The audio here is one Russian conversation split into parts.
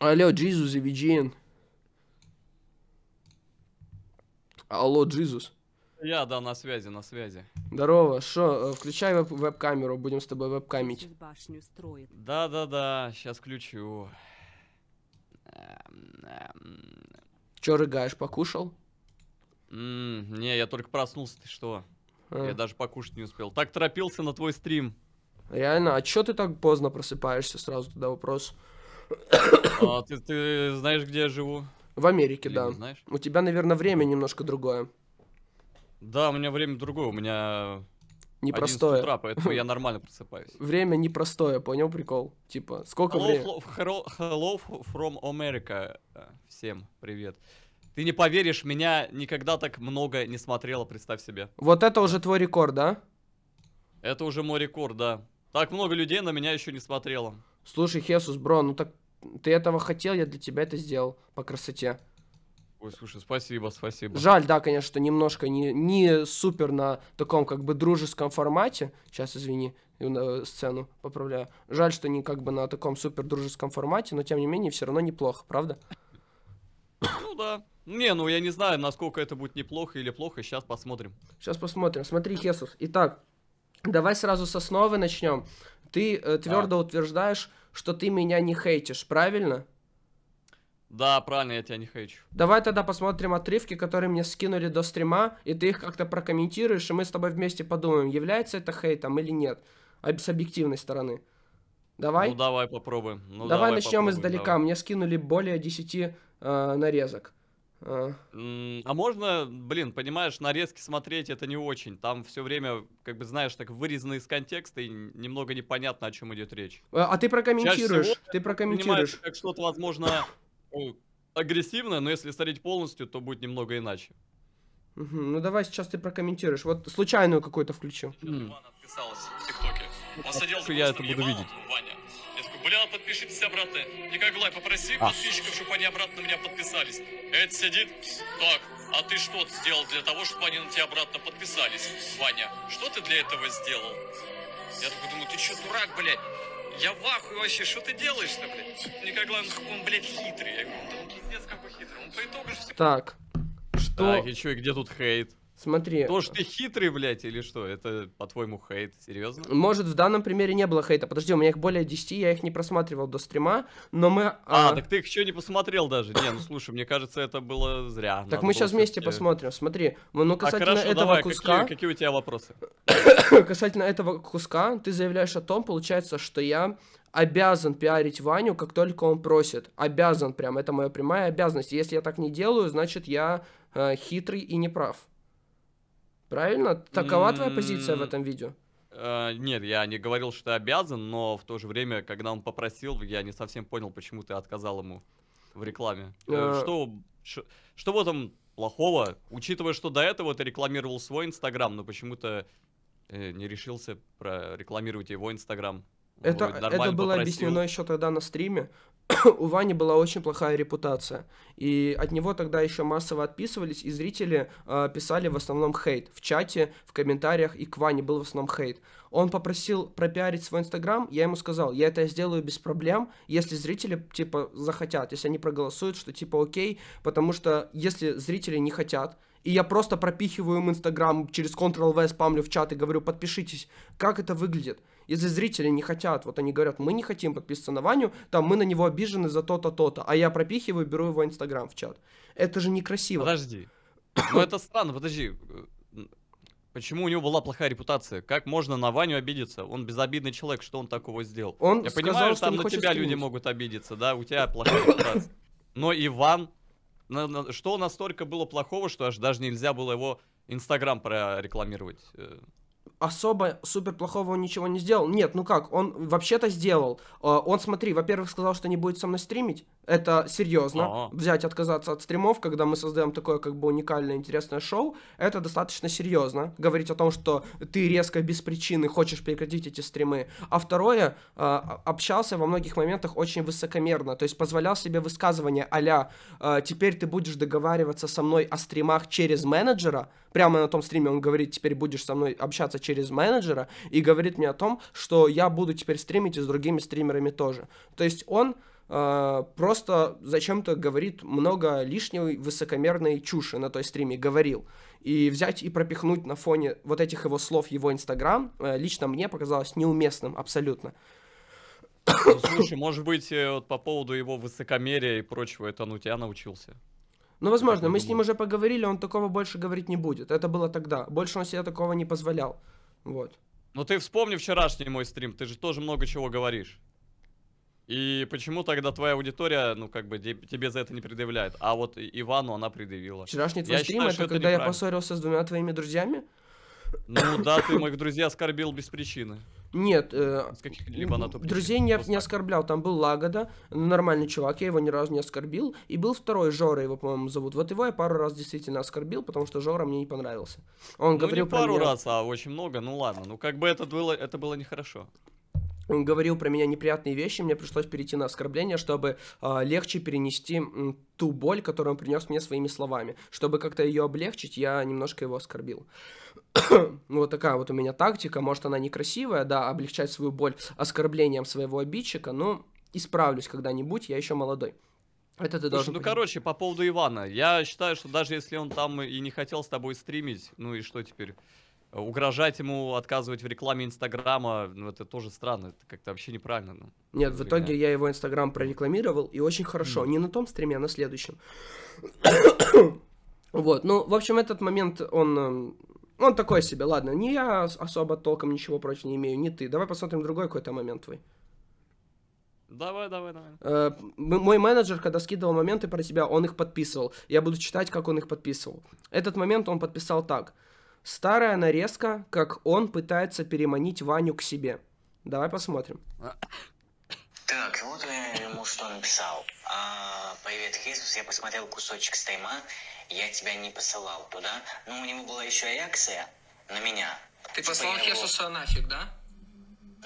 E Алло, Джизус и Виджин. Алло, Джизус. Я, да, на связи, на связи. Здорово, шо, э, включай веб- веб-камеру, будем с тобой веб-камить. Да-да-да, сейчас включу. Чё рыгаешь, покушал? М-м, не, я только проснулся, ты что? А. Я даже покушать не успел. Так торопился на твой стрим. Реально? А чё ты так поздно просыпаешься? Сразу туда вопрос. А, ты, ты знаешь, где я живу? В Америке, Или да. Знаешь? У тебя, наверное, время немножко другое. Да, у меня время другое, у меня... Непростое. утра, поэтому я нормально просыпаюсь. Время непростое, понял прикол? Типа, сколько времени? Hello, hello from America. Э, всем привет. Ты не поверишь, меня никогда так много не смотрело, представь себе. Вот это уже твой рекорд, да? Это уже мой рекорд, да. Так много людей на меня еще не смотрело. Слушай, Хесус, бро, ну так ты этого хотел, я для тебя это сделал по красоте. Ой, слушай, спасибо, спасибо. Жаль, да, конечно, что немножко не, не супер на таком как бы дружеском формате. Сейчас, извини, э, э, сцену поправляю. Жаль, что не как бы на таком супер дружеском формате, но тем не менее все равно неплохо, правда? Ну да. Не, ну я не знаю, насколько это будет неплохо или плохо, сейчас посмотрим. Сейчас посмотрим. Смотри, Хесус. Итак, давай сразу с основы начнем. Ты э, твердо да. утверждаешь, что ты меня не хейтишь, правильно? Да, правильно, я тебя не хейчу. Давай тогда посмотрим отрывки, которые мне скинули до стрима, и ты их как-то прокомментируешь, и мы с тобой вместе подумаем, является это хейтом или нет, а с объективной стороны. Давай? Ну давай попробуем. Ну, давай, давай начнем попробуем, издалека. Давай. Мне скинули более 10 э, нарезок. А. а. можно, блин, понимаешь, нарезки смотреть это не очень. Там все время, как бы знаешь, так вырезано из контекста и немного непонятно, о чем идет речь. А, а ты прокомментируешь? Всего, ты прокомментируешь? Как что-то, возможно, ну, агрессивное, но если смотреть полностью, то будет немного иначе. ну давай сейчас ты прокомментируешь. Вот случайную какую-то включу. Иван отписался в ТикТоке. Он а садился я это буду видеть. Ваня подпишитесь обратно. И как попроси а. подписчиков, чтобы они обратно на меня подписались. Эд сидит. Так, а ты что сделал для того, чтобы они на тебя обратно подписались? Ваня, что ты для этого сделал? Я такой думаю, ты что, дурак, блядь? Я в ахуе вообще, что ты делаешь-то, блядь? Мне как главное, он, блядь, хитрый. Я говорю, он пиздец какой хитрый. Он по итогу же все... Так, что... Так, и чё, и где тут хейт? Смотри. То, э, что ты хитрый, блядь, или что? Это, по-твоему, хейт? Серьезно? Может, в данном примере не было хейта. Подожди, у меня их более 10, я их не просматривал до стрима, но мы... А, а... так ты их еще не посмотрел даже. Не, ну слушай, мне кажется, это было зря. Так Надо мы сейчас вместе посмотрим. Смотри, ну, ну а, касательно а хорошо, этого давай, куска... Какие, какие у тебя вопросы? касательно этого куска, ты заявляешь о том, получается, что я обязан пиарить Ваню, как только он просит. Обязан прям, это моя прямая обязанность. Если я так не делаю, значит, я э, хитрый и неправ. прав. Правильно? Такова твоя позиция в этом видео? Uh, нет, я не говорил, что обязан, но в то же время, когда он попросил, я не совсем понял, почему ты отказал ему в рекламе. Uh... Что, что, что в этом плохого, учитывая, что до этого ты рекламировал свой Инстаграм, но почему-то э, не решился прорекламировать его Инстаграм. Это, это было попросил. объяснено еще тогда на стриме. у Вани была очень плохая репутация. И от него тогда еще массово отписывались, и зрители э, писали в основном хейт. В чате, в комментариях и к Ване был в основном хейт. Он попросил пропиарить свой инстаграм, я ему сказал, я это сделаю без проблем, если зрители, типа, захотят, если они проголосуют, что, типа, окей, потому что если зрители не хотят, и я просто пропихиваю им инстаграм, через Ctrl-V спамлю в чат и говорю, подпишитесь, как это выглядит? Если зрители не хотят, вот они говорят, мы не хотим подписываться на Ваню, там мы на него обижены за то-то, то-то, а я пропихиваю, беру его Инстаграм в чат. Это же некрасиво. Подожди. Ну это странно, подожди. Почему у него была плохая репутация? Как можно на Ваню обидеться? Он безобидный человек, что он такого сделал? Он Я сказал, понимаю, что там на тебя скинуть. люди могут обидеться, да, у тебя плохая репутация. Но Иван, что настолько было плохого, что аж даже нельзя было его Инстаграм прорекламировать? Э? особо супер плохого он ничего не сделал. Нет, ну как, он вообще-то сделал. А, он, смотри, во-первых, сказал, что не будет со мной стримить. Это серьезно. А-а-а. Взять, отказаться от стримов, когда мы создаем такое как бы уникальное, интересное шоу, это достаточно серьезно. Говорить о том, что ты резко без причины хочешь прекратить эти стримы. А второе, а, а, общался во многих моментах очень высокомерно, то есть позволял себе высказывание а-ля «теперь ты будешь договариваться со мной о стримах через менеджера», прямо на том стриме он говорит «теперь будешь со мной общаться через менеджера и говорит мне о том, что я буду теперь стримить и с другими стримерами тоже. То есть он э, просто зачем-то говорит много лишней высокомерной чуши на той стриме, говорил. И взять и пропихнуть на фоне вот этих его слов его Инстаграм э, лично мне показалось неуместным абсолютно. Ну, слушай, может быть, э, вот по поводу его высокомерия и прочего, это он у тебя научился? Ну, возможно, мы думаю. с ним уже поговорили, он такого больше говорить не будет. Это было тогда. Больше он себе такого не позволял. Вот. Но ты вспомни вчерашний мой стрим, ты же тоже много чего говоришь. И почему тогда твоя аудитория, ну, как бы, тебе за это не предъявляет? А вот Ивану она предъявила. Вчерашний твой я стрим, считаю, это когда это я поссорился с двумя твоими друзьями? Ну да, ты моих друзей оскорбил без причины. Нет, э, друзей не, не оскорблял. Там был Лагода, нормальный чувак, я его ни разу не оскорбил. И был второй Жора, его, по-моему, зовут. Вот его я пару раз действительно оскорбил, потому что Жора мне не понравился. Он ну, говорил не пару меня... раз, а очень много. Ну ладно, ну как бы это было, это было нехорошо. Он говорил про меня неприятные вещи, мне пришлось перейти на оскорбление, чтобы э, легче перенести э, ту боль, которую он принес мне своими словами. Чтобы как-то ее облегчить, я немножко его оскорбил ну вот такая вот у меня тактика, может она некрасивая, да, облегчать свою боль оскорблением своего обидчика, но исправлюсь когда-нибудь, я еще молодой. Это ты Слушай, должен ну понимать. короче, по поводу Ивана, я считаю, что даже если он там и не хотел с тобой стримить, ну и что теперь? Угрожать ему отказывать в рекламе Инстаграма, ну это тоже странно, это как-то вообще неправильно. Ну, Нет, в итоге я его Инстаграм прорекламировал, и очень хорошо, mm. не на том стриме, а на следующем. вот, ну, в общем, этот момент, он эм, он такой себе, ладно, не я особо толком ничего против не имею, не ты. Давай посмотрим другой какой-то момент твой. Давай, давай, давай. Э, мой менеджер, когда скидывал моменты про тебя, он их подписывал. Я буду читать, как он их подписывал. Этот момент он подписал так. Старая нарезка, как он пытается переманить Ваню к себе. Давай посмотрим. Так, вот я ему что написал. А, привет, Хисус, я посмотрел кусочек стейма я тебя не посылал туда. Но у него была еще реакция на меня. Ты типа, послал его... Хесуса нафиг, да?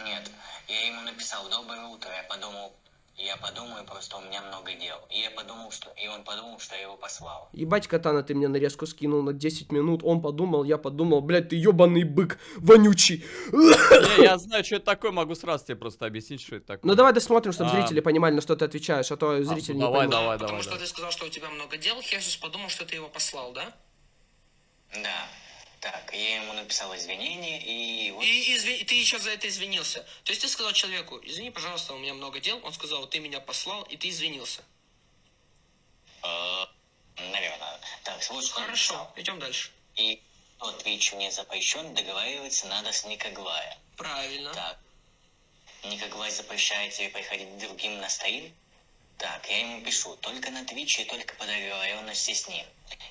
Нет, я ему написал «Доброе утро», я подумал, я подумаю, просто у меня много дел. И я подумал, что... И он подумал, что я его послал. Ебать, Катана, ты мне нарезку скинул на 10 минут. Он подумал, я подумал, блядь, ты ебаный бык, вонючий. Не, я знаю, что это такое, могу сразу тебе просто объяснить, что это такое. Ну давай досмотрим, чтобы а... зрители понимали, на что ты отвечаешь, а то зрители а, не давай, понимают. Давай, давай, Потому давай. что да. ты сказал, что у тебя много дел, Хесус подумал, что ты его послал, да? Да. Так, я ему написал извинения и... Вот... И изви... ты еще за это извинился. То есть ты сказал человеку, извини, пожалуйста, у меня много дел. Он сказал, ты меня послал, и ты извинился. А, Наверное. Так, слушай. Хорошо, идем дальше. И отвечу мне запрещен, договариваться надо с Никоглая. Правильно. Так. Никоглай запрещает тебе приходить другим на стрим? Так, я ему пишу, только на Твиче и только по договоренности с ним.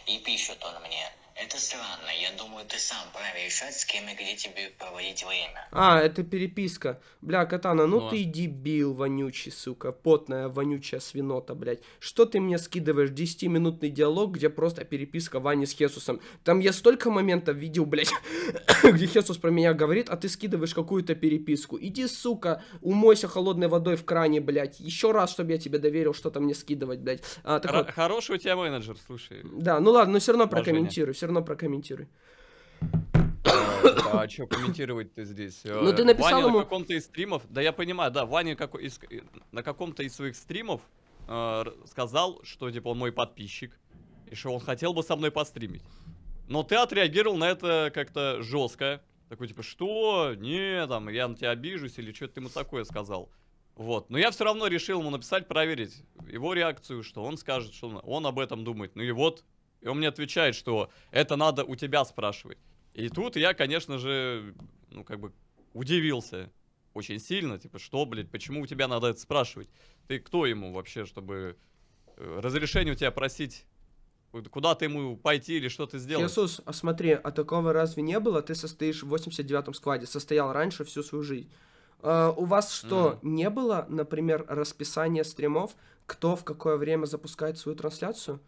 И пишет он мне, это странно. Я думаю, ты сам вправе решать, с кем и где тебе проводить время. А, это переписка. Бля, Катана, ну Но. Ну ты а дебил вонючий, сука. Потная, вонючая свинота, блядь. Что ты мне скидываешь? 10-минутный диалог, где просто переписка Вани с Хесусом. Там я столько моментов видел, блядь, где Хесус про меня говорит, а ты скидываешь какую-то переписку. Иди, сука, умойся холодной водой в кране, блядь. Еще раз, чтобы я тебе доверил что-то мне скидывать, блядь. А, так Хор- вот. у тебя менеджер, слушай. Да, ну ладно, но все равно прокомментируй все равно прокомментируй. А, а что комментировать ты здесь? Ну ты написал Ваня ему... на каком-то из стримов, да я понимаю, да, Ваня как... из... на каком-то из своих стримов э, сказал, что типа он мой подписчик, и что он хотел бы со мной постримить. Но ты отреагировал на это как-то жестко. Такой типа, что? Не, там, я на тебя обижусь или что-то ты ему такое сказал. Вот. Но я все равно решил ему написать, проверить его реакцию, что он скажет, что он об этом думает. Ну и вот, и он мне отвечает, что это надо у тебя спрашивать. И тут я, конечно же, ну, как бы удивился очень сильно. Типа, что, блядь, почему у тебя надо это спрашивать? Ты кто ему вообще, чтобы э, разрешение у тебя просить? Куда ты ему пойти или что ты сделал? Иисус, а смотри, а такого разве не было? Ты состоишь в 89-м складе, состоял раньше всю свою жизнь. Uh, у вас что, mm. не было, например, расписания стримов, кто в какое время запускает свою трансляцию?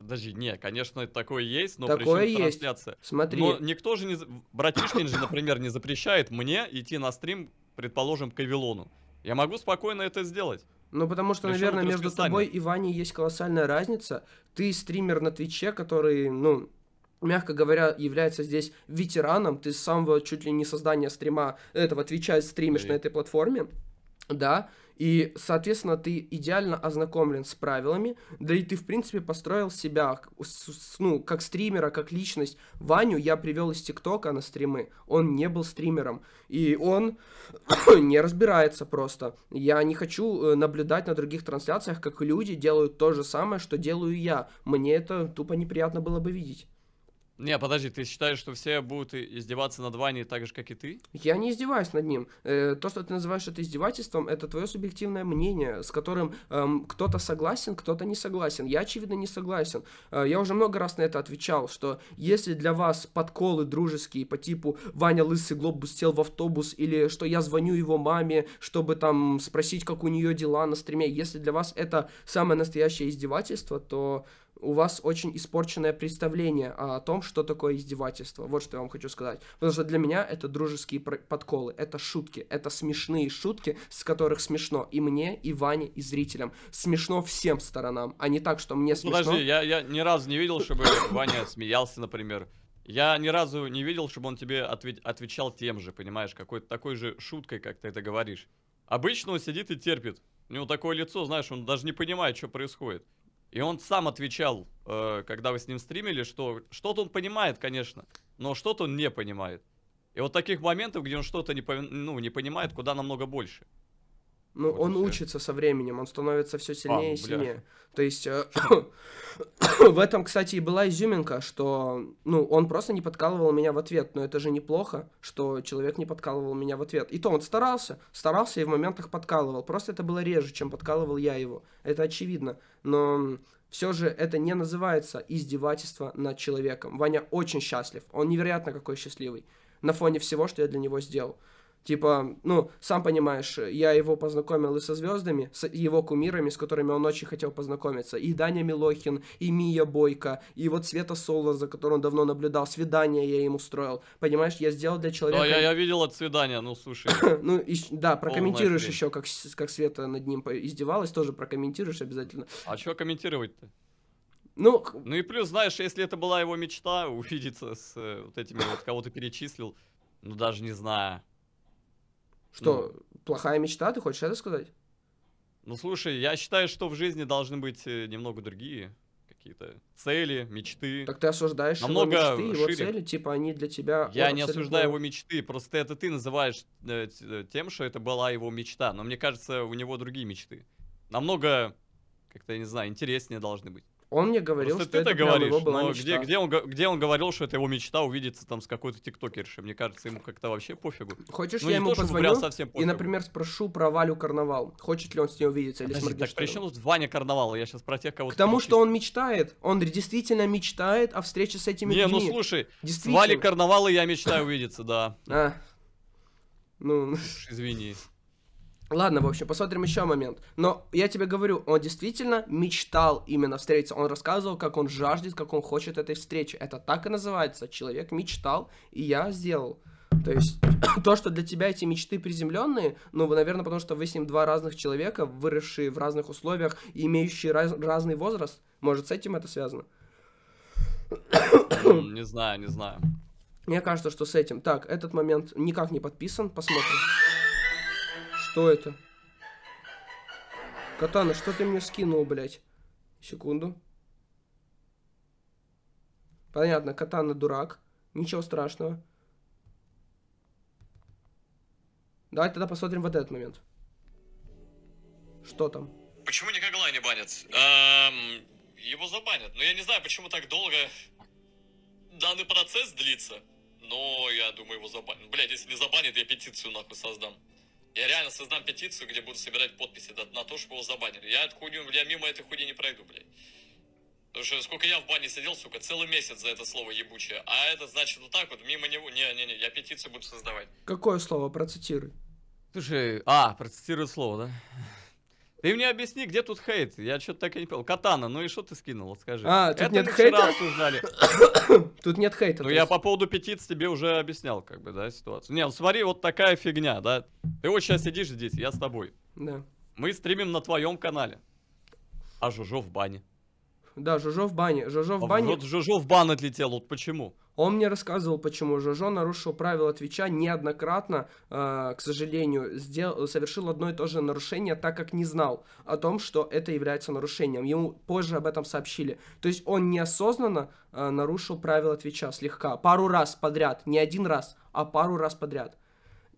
Подожди, не, конечно, такое есть, но такое причем есть. трансляция. Смотри. Но никто же не... Братишкин же, например, не запрещает мне идти на стрим, предположим, к Эвилону. Я могу спокойно это сделать. Ну, потому что, Причем наверное, между тобой и Ваней есть колоссальная разница. Ты стример на Твиче, который, ну, мягко говоря, является здесь ветераном. Ты с самого чуть ли не создания стрима этого Твича стримишь Ой. на этой платформе. Да, и, соответственно, ты идеально ознакомлен с правилами, да и ты, в принципе, построил себя, ну, как стримера, как личность. Ваню я привел из ТикТока на стримы, он не был стримером, и он не разбирается просто. Я не хочу э, наблюдать на других трансляциях, как люди делают то же самое, что делаю я. Мне это тупо неприятно было бы видеть. Не, подожди, ты считаешь, что все будут издеваться над Ваней так же, как и ты? Я не издеваюсь над ним. Э, то, что ты называешь это издевательством, это твое субъективное мнение, с которым эм, кто-то согласен, кто-то не согласен. Я, очевидно, не согласен. Э, я уже много раз на это отвечал, что если для вас подколы дружеские по типу «Ваня лысый глобус сел в автобус» или что «Я звоню его маме, чтобы там спросить, как у нее дела на стриме», если для вас это самое настоящее издевательство, то у вас очень испорченное представление о том, что такое издевательство. Вот что я вам хочу сказать. Потому что для меня это дружеские подколы, это шутки, это смешные шутки, с которых смешно и мне, и Ване, и зрителям. Смешно всем сторонам, а не так, что мне ну, смешно. Подожди, я, я ни разу не видел, чтобы Ваня смеялся, например. Я ни разу не видел, чтобы он тебе отве- отвечал тем же, понимаешь, какой-то такой же шуткой, как ты это говоришь. Обычно он сидит и терпит. У него такое лицо, знаешь, он даже не понимает, что происходит. И он сам отвечал, э, когда вы с ним стримили, что что-то он понимает, конечно, но что-то он не понимает. И вот таких моментов, где он что-то не, ну, не понимает, куда намного больше. Ну, вот он учится со временем, он становится все а, сильнее а, и сильнее. То есть э, в этом, кстати, и была изюминка, что ну он просто не подкалывал меня в ответ. Но это же неплохо, что человек не подкалывал меня в ответ. И то он старался, старался и в моментах подкалывал. Просто это было реже, чем подкалывал я его. Это очевидно. Но все же это не называется издевательство над человеком. Ваня очень счастлив. Он невероятно какой счастливый на фоне всего, что я для него сделал. Типа, ну, сам понимаешь, я его познакомил и со звездами, с его кумирами, с которыми он очень хотел познакомиться. И Даня Милохин, и Мия Бойко, и вот Света Соло, за которым он давно наблюдал. Свидание я им устроил. Понимаешь, я сделал для человека... Да, я, я видел от свидания, ну, слушай. ну, и, да, прокомментируешь еще, как, как Света над ним издевалась, тоже прокомментируешь обязательно. А что комментировать-то? Ну, ну и плюс, знаешь, если это была его мечта увидеться с э, вот этими вот, кого ты перечислил, ну даже не знаю. Что, ну. плохая мечта, ты хочешь это сказать? Ну, слушай, я считаю, что в жизни должны быть э, немного другие какие-то цели, мечты. Так ты осуждаешь Намного его мечты, шире. цели, типа они для тебя... Я не осуждаю его мечты, просто это ты называешь э, э, тем, что это была его мечта, но мне кажется, у него другие мечты. Намного, как-то, я не знаю, интереснее должны быть. Он мне говорил, Просто что это говоришь, его была но мечта. Где, где, он, где он говорил, что это его мечта увидеться там с какой-то тиктокершей? Мне кажется, ему как-то вообще пофигу. Хочешь, ну, я ему то, позвоню и, например, спрошу про Валю Карнавал. Хочет ли он с ней увидеться Подожди, или с Так при чем тут Ваня Карнавал? Я сейчас про тех, кого К тому, что он мечтает. Он действительно мечтает о встрече с этими Не, ну людьми. Не, ну слушай, с Валей Карнавала я мечтаю увидеться, да. А. Ну, ну. извини. Ладно, в общем, посмотрим еще момент. Но я тебе говорю, он действительно мечтал именно встретиться. Он рассказывал, как он жаждет, как он хочет этой встречи. Это так и называется. Человек мечтал, и я сделал. То есть то, что для тебя эти мечты приземленные, ну, наверное, потому что вы с ним два разных человека, выросшие в разных условиях и имеющие раз, разный возраст. Может, с этим это связано? Ну, не знаю, не знаю. Мне кажется, что с этим. Так, этот момент никак не подписан. Посмотрим. Что это? Катана, что ты мне скинул, блядь? Секунду. Понятно, Катана дурак. Ничего страшного. Давай тогда посмотрим вот этот момент. Что там? Почему Никоглай не банят? Эм, его забанят. Но ну, я не знаю, почему так долго данный процесс длится. Но я думаю, его забанят. Блядь, если не забанят, я петицию нахуй создам. Я реально создам петицию, где буду собирать подписи на то, чтобы его забанили. Я, эту хуйню, я мимо этой хуйни не пройду, блядь. Потому что сколько я в бане сидел, сука, целый месяц за это слово ебучее. А это значит вот так вот, мимо него. Не-не-не, я петицию буду создавать. Какое слово? Процитируй. Слушай, а, процитируй слово, да? Ты мне объясни, где тут хейт? Я что-то так и не понял. Катана, ну и что ты скинул, скажи. А, тут Это нет хейта? обсуждали. тут нет хейта. Ну я по поводу петиц тебе уже объяснял, как бы, да, ситуацию. Не, ну смотри, вот такая фигня, да. Ты вот сейчас сидишь здесь, я с тобой. Да. Мы стримим на твоем канале. А Жужо в бане. Да, Жожо в бане. Жожо в а бане. А вот Жожо в бан отлетел, вот почему? Он мне рассказывал, почему Жожо нарушил правила Твича неоднократно, э, к сожалению, сделал, совершил одно и то же нарушение, так как не знал о том, что это является нарушением. Ему позже об этом сообщили. То есть он неосознанно э, нарушил правила Твича слегка, пару раз подряд, не один раз, а пару раз подряд.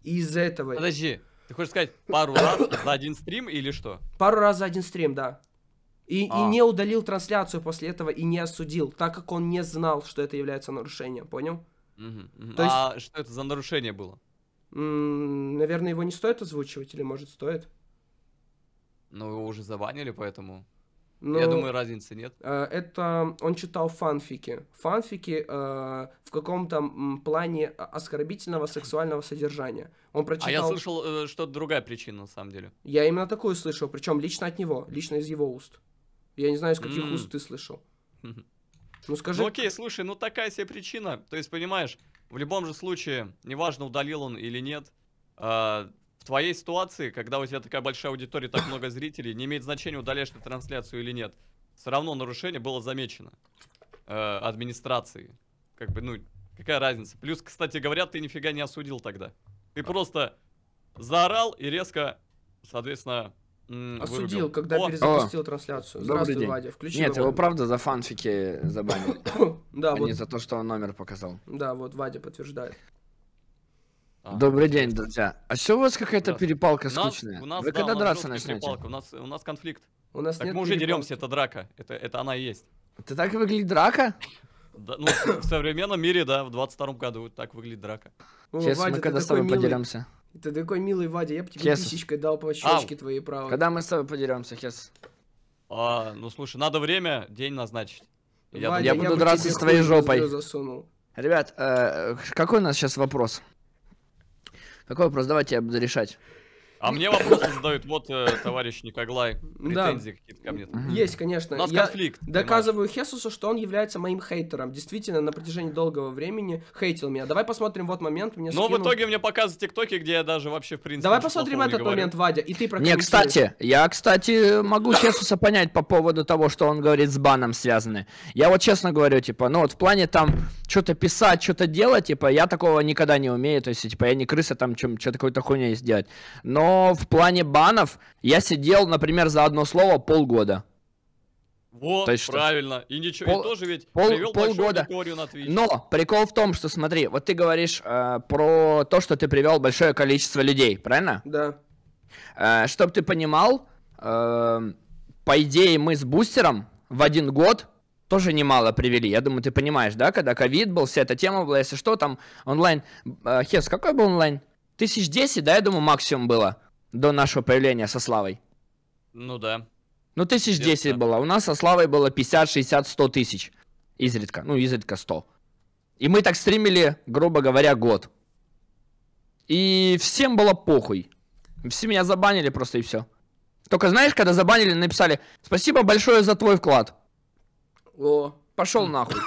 из-за этого... Подожди, ты хочешь сказать пару раз за один стрим или что? Пару раз за один стрим, да. И, а. и не удалил трансляцию после этого и не осудил, так как он не знал, что это является нарушением, понял? Угу, угу. То а что это за нарушение было? М-м, наверное, его не стоит озвучивать, или может стоит? Ну, его уже забанили, поэтому... Но, ну, Я думаю, разницы нет. Э, это он читал фанфики. Фанфики э, в каком-то плане оскорбительного сексуального содержания. Он прочитал... А я слышал, э, что другая причина, на самом деле. Я именно такую слышал, причем лично от него, лично из его уст. Я не знаю, из каких mm. уст ты слышал. Ну скажи... Ну окей, слушай, ну такая себе причина. То есть, понимаешь, в любом же случае, неважно, удалил он или нет, э, в твоей ситуации, когда у тебя такая большая аудитория, так много зрителей, не имеет значения, удаляешь ты трансляцию или нет. Все равно нарушение было замечено э, администрацией. Как бы, ну, какая разница? Плюс, кстати говоря, ты нифига не осудил тогда. Ты а. просто заорал и резко, соответственно, Осудил, вырубил. когда О! перезапустил О! трансляцию. Здравствуй, день. Вадя. Включи Нет, его, правда за фанфики забанили. да, а вот. не за то, что он номер показал. Да, вот Вадя подтверждает. А, Добрый день, друзья. А что у вас какая-то перепалка скучная? У нас, Вы да, когда драться начнете? У нас, у нас конфликт. У нас так нет мы уже перепалки. деремся, это драка. Это, это она и есть. Это так выглядит драка? Да, ну, в современном мире, да, в 22 году так выглядит драка. Сейчас мы когда с тобой подеремся. И ты такой милый, Вадя, я бы тебе Хесов. писечкой дал по щечке Ау. твоей правой. Когда мы с тобой подеремся, Хес? А, ну слушай, надо время, день назначить. Я, Вадя, я буду драться с твоей жопой. Засунул. Ребят, э, какой у нас сейчас вопрос? Какой вопрос? Давайте я буду решать. А мне вопросы задают, вот, э, товарищ Никоглай, претензии да. какие-то ко мне. Там. Есть, конечно. У нас я конфликт. Доказываю понимаешь? Хесусу, что он является моим хейтером. Действительно, на протяжении долгого времени хейтил меня. Давай посмотрим вот момент. Мне Но в итоге мне показывают тиктоки, где я даже вообще, в принципе, Давай посмотрим этот говорю. момент, Вадя, и ты Не, кстати, я, кстати, могу Хесуса понять по поводу того, что он говорит с баном связаны. Я вот честно говорю, типа, ну вот в плане там что-то писать, что-то делать, типа, я такого никогда не умею, то есть, типа, я не крыса там, что-то какую-то хуйню сделать. Но в плане банов я сидел, например, за одно слово полгода. Вот, То есть, правильно. Что? И ничего, пол, и тоже ведь пол, привел полгода. аудиторию на Twitch. Но прикол в том, что смотри, вот ты говоришь э, про то, что ты привел большое количество людей, правильно? Да. Э, чтобы ты понимал, э, по идее мы с бустером в один год тоже немало привели. Я думаю, ты понимаешь, да, когда ковид был, вся эта тема была, если что, там онлайн... Э, Хес, какой был онлайн? Тысяч десять, да, я думаю, максимум было до нашего появления со Славой? Ну да. Ну, тысяч десять было. У нас со Славой было 50, 60, 100 тысяч. Изредка. Ну, изредка 100. И мы так стримили, грубо говоря, год. И всем было похуй. Все меня забанили просто и все. Только знаешь, когда забанили, написали «Спасибо большое за твой вклад». О. Пошел нахуй.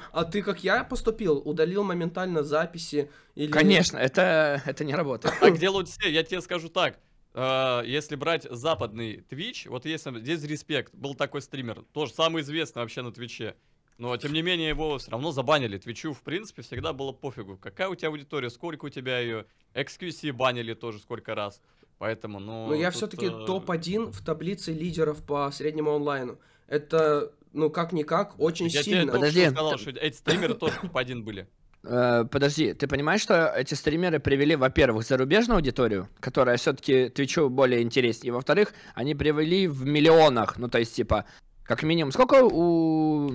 А ты, как я, поступил? Удалил моментально записи? Или... Конечно, это, это не работает. А где лучше? Я тебе скажу так. А, если брать западный Twitch, вот если здесь респект, был такой стример, тоже самый известный вообще на Твиче. Но, тем не менее, его все равно забанили. Твичу, в принципе, всегда было пофигу. Какая у тебя аудитория, сколько у тебя ее. XQC банили тоже сколько раз. Поэтому, ну... Но я все-таки э, топ-1 в таблице лидеров по среднему онлайну это, ну, как-никак, очень Я сильно. Тебе Подожди. Что сказал, что эти стримеры тоже топ-1 были. Э, подожди, ты понимаешь, что эти стримеры привели, во-первых, зарубежную аудиторию, которая все-таки Твичу более интереснее, и, во-вторых, они привели в миллионах, ну, то есть, типа, как минимум, сколько у...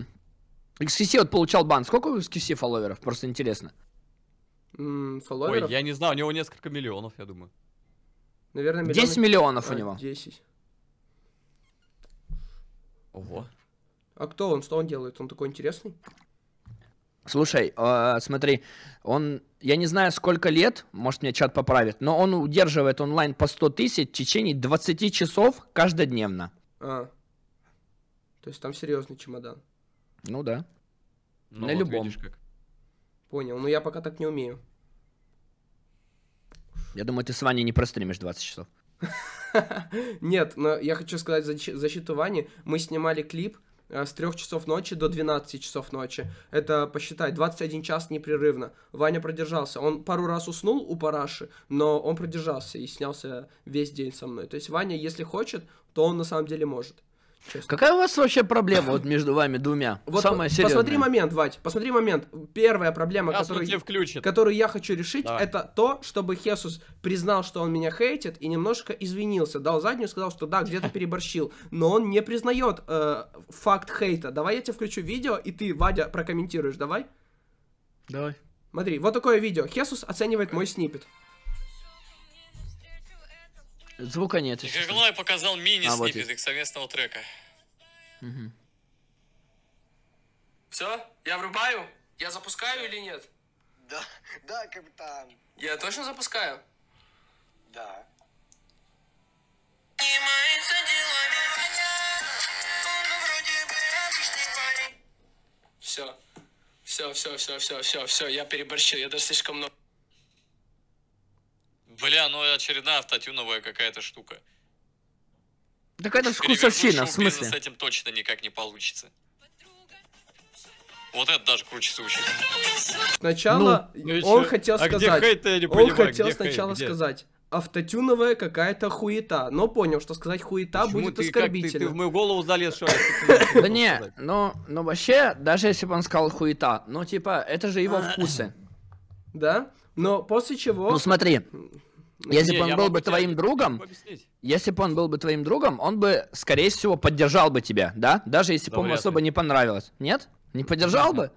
XQC вот получал бан, сколько у XQC фолловеров? Просто интересно. Mm, фолловеров? Ой, я не знаю, у него несколько миллионов, я думаю. Наверное, миллионов... 10 миллионов у а, него. 10. Ого. А кто он? Что он делает? Он такой интересный? Слушай, э, смотри, он, я не знаю, сколько лет, может, мне чат поправит, но он удерживает онлайн по 100 тысяч в течение 20 часов каждодневно. А, то есть там серьезный чемодан. Ну да. Ну, На вот любом. Видишь, как. Понял, но ну, я пока так не умею. Я думаю, ты с Ваней не простримишь 20 часов. Нет, но я хочу сказать защиту Вани. Мы снимали клип э, с 3 часов ночи до 12 часов ночи. Это, посчитай, 21 час непрерывно. Ваня продержался. Он пару раз уснул у Параши, но он продержался и снялся весь день со мной. То есть Ваня, если хочет, то он на самом деле может. Честно. Какая у вас вообще проблема вот между вами двумя? Вот Самая серьезная. Посмотри момент, Вадь, посмотри момент. Первая проблема, которую, которую я хочу решить, Давай. это то, чтобы Хесус признал, что он меня хейтит, и немножко извинился, дал заднюю, сказал, что да, где-то переборщил, но он не признает э, факт хейта. Давай я тебе включу видео, и ты, Вадя, прокомментируешь, давай? Давай. Смотри, вот такое видео. Хесус оценивает мой снипет. Звука нет. Верглай показал мини-снипет а, вот их совместного трека. Угу. Все? Я врубаю? Я запускаю или нет? Да, да, капитан. Я точно запускаю? Да. Все, все, все, все, все, все, я переборщил, я даже слишком много. Бля, ну очередная автотюновая какая-то штука. Так это вкусовщина, в смысле? С этим точно никак не получится. Вот это даже круче звучит. Сначала ну, ну он хотел а сказать. Где я не понимаю, он хотел где сначала где? сказать. Автотюновая какая-то хуета. Но понял, что сказать хуета Почему будет ты, оскорбительно. Как, ты, ты в мою голову залез, что Да не, но, но вообще, даже если бы он сказал хуета, ну типа, это же его вкусы. Да? Но после чего... Ну смотри, если бы он был бы твоим другом, если бы он был бы твоим другом, он бы, скорее всего, поддержал бы тебя, да? Даже если бы ему особо не понравилось. Нет? Не поддержал бы?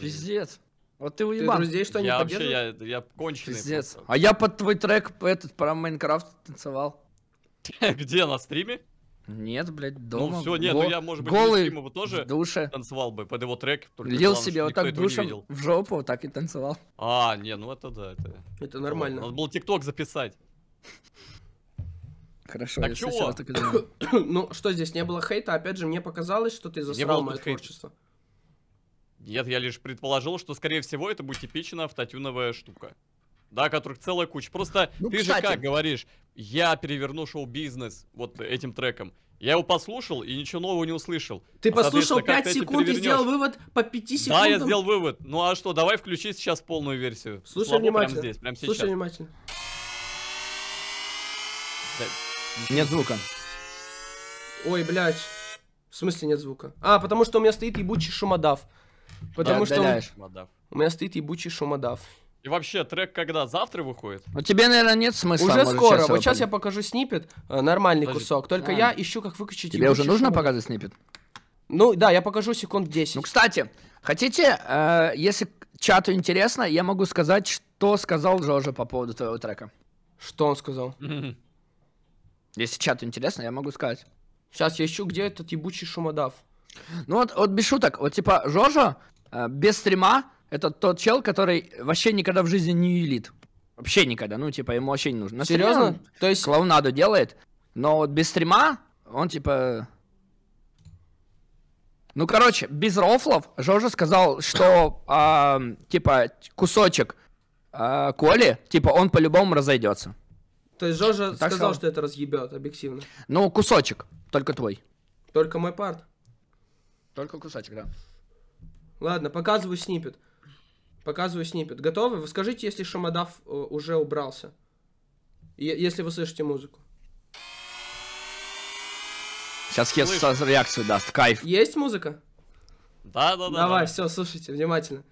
Пиздец. Вот ты уебан. Ты друзей что не поддерживал? Я вообще, я, я конченый. Пиздец. А я под твой трек этот про Майнкрафт танцевал. Где, на стриме? Нет, блядь, ну, дома. Ну все, нет, Го... ну я, может быть, голый бы тоже душе. танцевал бы под его трек. Только Лил главное, себе вот так душем в жопу, вот так и танцевал. А, не, ну это да, это... Это нормально. Надо было тикток записать. Хорошо, а так чего? так Ну, что здесь, не было хейта? Опять же, мне показалось, что ты засрал мое творчество. Нет, я лишь предположил, что, скорее всего, это будет типичная автотюновая штука да, которых целая куча. Просто ну, ты кстати. же как говоришь, я переверну шоу-бизнес вот этим треком. Я его послушал и ничего нового не услышал. Ты а, послушал 5 секунд и сделал вывод по 5 секундам? Да, я сделал вывод. Ну а что, давай включи сейчас полную версию. Слушай Слабо внимательно. Прямо здесь, прямо Слушай внимательно. Нет звука. Ой, блядь. В смысле нет звука? А, потому что у меня стоит ебучий шумодав. Потому да, что... Отдаляешь. У меня стоит ебучий шумодав. И вообще, трек когда? Завтра выходит? Ну тебе, наверное, нет смысла. Уже скоро. Сейчас вот сейчас я покажу снипет, э, нормальный Подожди. кусок. Только а. я ищу, как выключить. Тебе уже нужно шум. показывать снипет? Ну да, я покажу секунд 10. Ну, кстати, хотите, э, если чату интересно, я могу сказать, что сказал Джорджа по поводу твоего трека. Что он сказал? Если чату интересно, я могу сказать. Сейчас я ищу, где этот ебучий шумодав. Ну вот, вот без шуток, вот типа Жоржа э, без стрима это тот чел, который вообще никогда в жизни не юлит. Вообще никогда, ну, типа, ему вообще не нужно. Серьезно? То есть... Клоунаду делает, но вот без стрима он, типа... Ну, короче, без рофлов Жожа сказал, что, э, типа, кусочек э, Коли, типа, он по-любому разойдется. То есть Жожа так сказал, что это разъебет, объективно. Ну, кусочек, только твой. Только мой парт. Только кусочек, да. Ладно, показываю снипет. Показываю снипет. Готовы? Вы скажите, если Шамадав э, уже убрался. Если вы слышите музыку. Сейчас Хес сразу реакцию даст. Кайф. Есть музыка? Да, да, да. Давай, да. все, слушайте внимательно.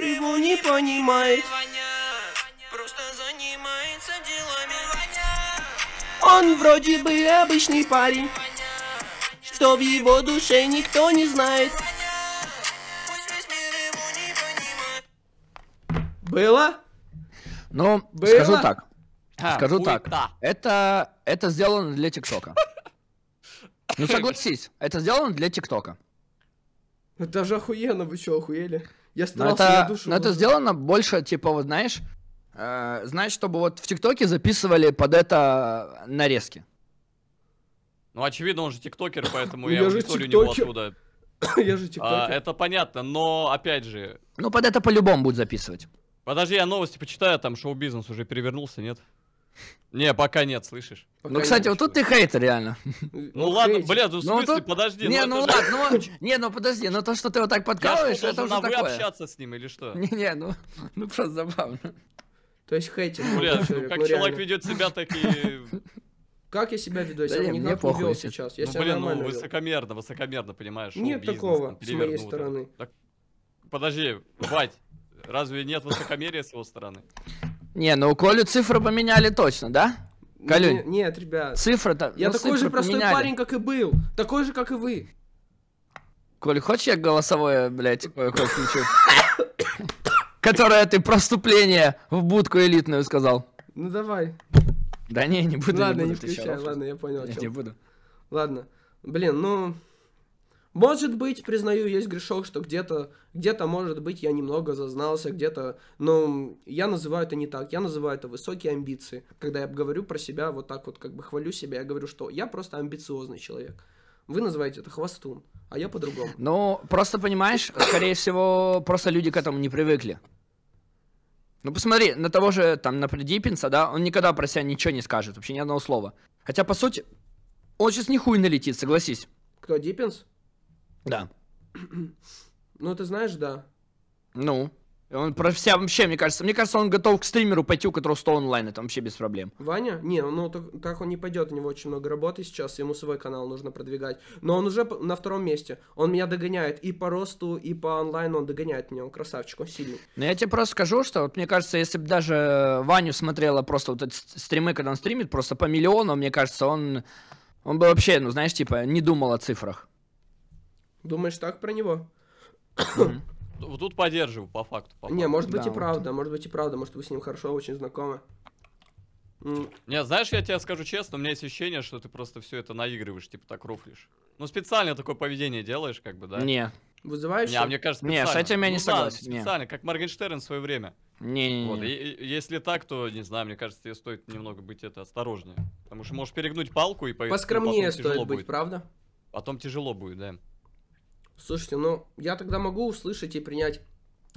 Его не понимает. Он вроде бы обычный парень, что в его душе никто не знает. Было? Ну, Было? скажу так. А, скажу хуйта. так. Это, это сделано для ТикТока. Ну согласись, это сделано для ТикТока. Это же охуенно, вы что, охуели? Я ну, старался, это, я душу... Ну, Но это сделано больше, типа, вот знаешь, э, знаешь, чтобы вот в ТикТоке записывали под это э, нарезки. Ну, очевидно, он же тиктокер, поэтому ну, я аудиторию не был оттуда. Я же а, тиктокер. Это понятно, но опять же... Ну, под это по-любому будет записывать. Подожди, я новости почитаю, там шоу-бизнес уже перевернулся, нет? Не, пока нет, слышишь? Пока ну, кстати, вот тут ты хейтер, реально. Ну, ну ладно, блядь, ну в ну, смысле, тут... подожди. Не, ну, ну ладно, ну, не, ну подожди, но то, что ты вот так подкалываешь, это уже такое. Я должен общаться с ним или что? Не, не, ну, ну просто забавно. То есть хейтер. Бля, человек, ну как ну, человек ведет себя, так и... Как я себя веду? Я себя не, никак не вел сейчас. Я ну, нормально. блин, ну, высокомерно, высокомерно, понимаешь? Нет такого, с моей стороны. подожди, Вать, разве нет высокомерия с его стороны? Не, ну Колю цифры поменяли точно, да? Ну, Колю? Не, нет, ребят. Цифра-то... Я ну, такой цифры же простой поменяли. парень, как и был. Такой же, как и вы. Коль, хочешь я голосовое, блядь, типа, кое-как включу? которое ты про в будку элитную сказал. Ну давай. Да не, не буду. Ладно, не, буду, не включай, ладно, я понял. Я не буду. Ладно. Блин, ну... Может быть, признаю, есть грешок, что где-то, где-то, может быть, я немного зазнался, где-то, но я называю это не так, я называю это высокие амбиции. Когда я говорю про себя, вот так вот как бы хвалю себя, я говорю, что я просто амбициозный человек. Вы называете это хвостун, а я по-другому. Ну, просто понимаешь, скорее всего, просто люди к этому не привыкли. Ну посмотри, на того же, там, на Придипинса, да, он никогда про себя ничего не скажет, вообще ни одного слова. Хотя, по сути, он сейчас нихуй налетит, согласись. Кто, Диппинс? Да. ну, ты знаешь, да. Ну. Он про вся вообще, мне кажется. Мне кажется, он готов к стримеру пойти, у которого 100 онлайн, это вообще без проблем. Ваня? Не, ну, ну так, так он не пойдет, у него очень много работы сейчас, ему свой канал нужно продвигать. Но он уже на втором месте. Он меня догоняет и по росту, и по онлайну он догоняет меня, он красавчик, он сильный. Но я тебе просто скажу, что вот мне кажется, если бы даже Ваню смотрела просто вот эти стримы, когда он стримит, просто по миллиону, мне кажется, он, он бы вообще, ну знаешь, типа, не думал о цифрах. Думаешь так про него? Mm-hmm. Вот тут поддерживаю, по факту. По факту. Не, может быть да, и вот. правда, может быть и правда, может вы с ним хорошо очень знакомы. Не, знаешь, я тебе скажу честно, у меня есть ощущение, что ты просто все это наигрываешь, типа так рофлишь. Ну, специально такое поведение делаешь, как бы, да? Не. Вызываешь? Не, а мне кажется, специально. Не, с этим я не ну, согласен. Да, не. специально, как Моргенштерн в свое время. Не, не, не. Вот, и, и, если так, то, не знаю, мне кажется, тебе стоит немного быть это осторожнее. Потому что можешь перегнуть палку и... Поскромнее ну, стоит быть, будет. правда? Потом тяжело будет, да. Слушайте, ну я тогда могу услышать и принять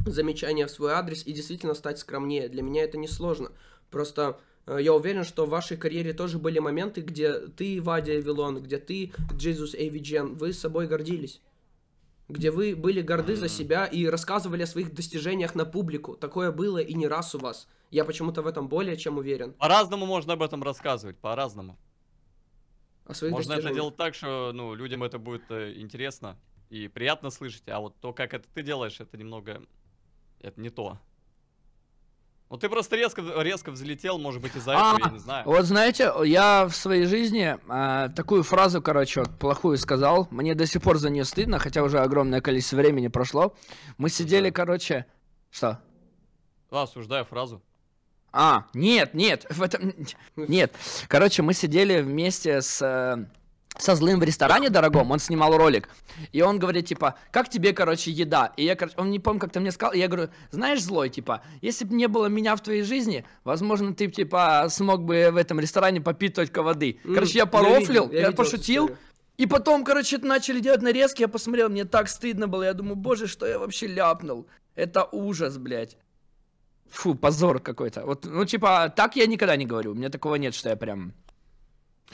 замечания в свой адрес и действительно стать скромнее. Для меня это несложно. Просто э, я уверен, что в вашей карьере тоже были моменты, где ты, Вадя Эвилон, где ты, Джизус Эйвиджен, вы с собой гордились. Где вы были горды за себя и рассказывали о своих достижениях на публику. Такое было и не раз у вас. Я почему-то в этом более чем уверен. По-разному можно об этом рассказывать, по-разному. Можно это делать так, что ну, людям это будет э, интересно и приятно слышать, а вот то, как это ты делаешь, это немного... Это не то. Ну ты просто резко, резко взлетел, может быть, из-за а, этого, я не знаю. Вот знаете, я в своей жизни э, такую фразу, короче, вот, плохую сказал. Мне до сих пор за нее стыдно, хотя уже огромное количество времени прошло. Мы сидели, да. короче... Что? Да, осуждаю фразу. А, нет, нет, в этом... Нет. Короче, мы сидели вместе с... Э, со злым в ресторане дорогом, он снимал ролик, и он говорит, типа, как тебе, короче, еда? И я, короче, он не помню, как ты мне сказал, и я говорю, знаешь, злой, типа, если бы не было меня в твоей жизни, возможно, ты, типа, смог бы в этом ресторане попить только воды. короче, я порофлил, я, видел, я, я пошутил, и потом, короче, начали делать нарезки, я посмотрел, мне так стыдно было, я думаю, боже, что я вообще ляпнул? Это ужас, блядь. Фу, позор какой-то. Вот, ну, типа, так я никогда не говорю, у меня такого нет, что я прям...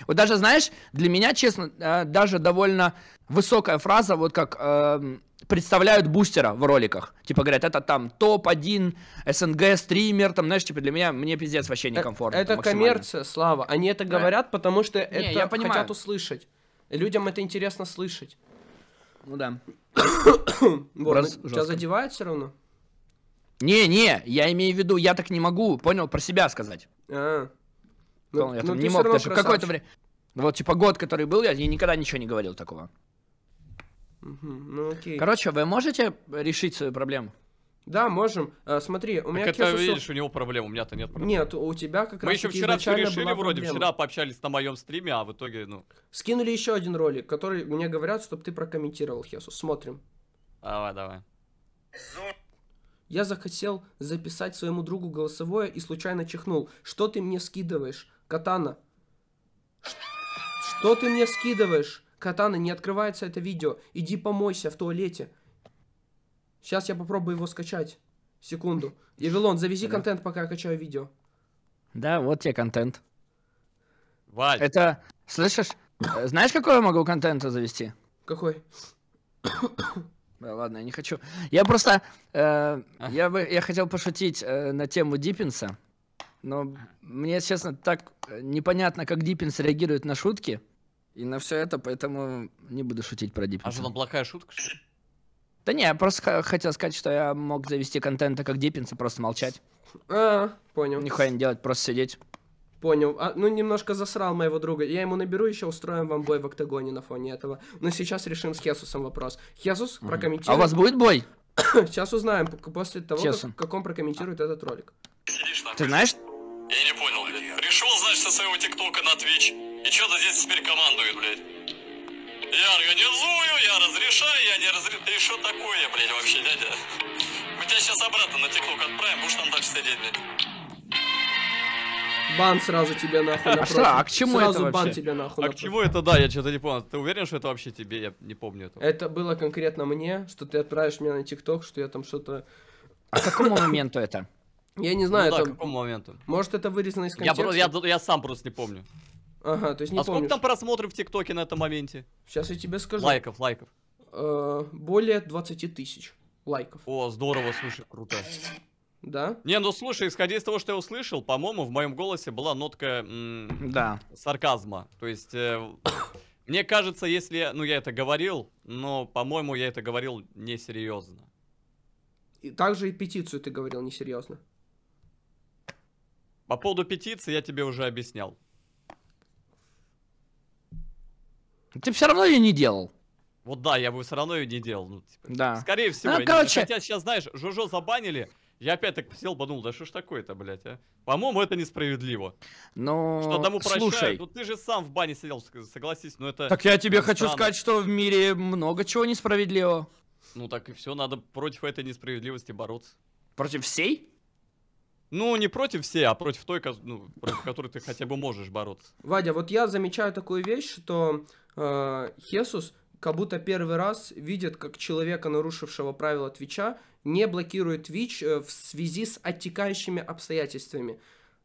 Вот даже, знаешь, для меня, честно, э, даже довольно высокая фраза, вот как э, представляют бустера в роликах. Типа говорят, это там топ-1 СНГ стример, там, знаешь, типа для меня, мне пиздец вообще э, некомфортно. Это коммерция, Слава. Они это говорят, потому что Не, это я понимаю. хотят услышать. Людям это интересно слышать. Ну да. вот, ну, тебя задевает все равно? Не, не, я имею в виду, я так не могу, понял, про себя сказать. А, ну, я ну, там не мог даже какое-то время. Вот, типа, год, который был, я никогда ничего не говорил такого. Угу, ну окей. Короче, вы можете решить свою проблему? Да, можем. А, смотри, у так меня это, Кесусу... видишь, у него проблем, у меня-то нет проблем. Нет, у тебя как Мы еще вчера все решили вроде, проблема. вчера пообщались на моем стриме, а в итоге, ну... Скинули еще один ролик, который мне говорят, чтобы ты прокомментировал, Хесус. Смотрим. Давай, давай. Я захотел записать своему другу голосовое и случайно чихнул. Что ты мне скидываешь? Катана, что ты мне скидываешь? Катана, не открывается это видео. Иди помойся в туалете. Сейчас я попробую его скачать. Секунду. Евелон, завези да. контент, пока я качаю видео. Да, вот тебе контент. Валь. Это, слышишь, э, знаешь, какой я могу контента завести? Какой? Да, ладно, я не хочу. Я просто, э, я бы, я хотел пошутить э, на тему Диппинса. Но мне, честно, так э, непонятно, как Диппинс реагирует на шутки и на все это, поэтому не буду шутить про а Диппинса. А что, там плохая шутка, что ли? Да не, я просто хотел сказать, что я мог завести контента как Диппинс и просто молчать. А, понял. Нихуя не делать, просто сидеть. Понял. А, ну, немножко засрал моего друга. Я ему наберу, еще устроим вам бой в октагоне на фоне этого. Но сейчас решим с Хесусом вопрос. Хесус, mm-hmm. прокомментируй. А у вас будет бой? сейчас узнаем, после того, Хесус. как, как он прокомментирует этот ролик. Ты знаешь, я не понял, блядь. Пришел, значит, со своего ТикТока на Твич. И что-то здесь теперь командует, блядь. Я организую, я разрешаю, я не разрешаю. И что такое, блядь, вообще, дядя? Мы тебя сейчас обратно на ТикТок отправим, будешь там дальше сидеть, блядь. Бан сразу тебе нахуй на А, а к чему сразу это вообще? бан тебе нахуй А к чему это, а да, я что-то не понял. Ты уверен, что это вообще тебе? Я не помню этого. Это было конкретно мне, что ты отправишь меня на ТикТок, что я там что-то... А к какому моменту это? Я не ну знаю, ну, да, это... какому моменту? Может, это вырезано из контекста? Я, я, я сам просто не помню. Ага, то есть не А помнишь. сколько там просмотров в ТикТоке на этом моменте? Сейчас я тебе скажу. Лайков, лайков. Э -э более 20 тысяч лайков. О, здорово, слушай, круто. Да? Не, ну слушай, исходя из того, что я услышал, по-моему, в моем голосе была нотка да. сарказма. То есть, э мне кажется, если, ну я это говорил, но, по-моему, я это говорил несерьезно. И также и петицию ты говорил несерьезно. По поводу петиции я тебе уже объяснял. Ну, ты все равно ее не делал. Вот да, я бы все равно ее не делал. Ну, типа, да. Скорее всего. Ну, короче... Хотя сейчас, знаешь, Жужо забанили. Я опять так сел, банул, да что ж такое-то, блядь, а? По-моему, это несправедливо. Ну, Что тому прощают, слушай. ну ты же сам в бане сидел, согласись, но ну, это... Так я тебе странно. хочу сказать, что в мире много чего несправедливого. Ну так и все, надо против этой несправедливости бороться. Против всей? Ну, не против всей, а против той, ну, против которой ты хотя бы можешь бороться. Вадя, вот я замечаю такую вещь, что э, Хесус как будто первый раз видит, как человека, нарушившего правила Твича, не блокирует Твич э, в связи с оттекающими обстоятельствами.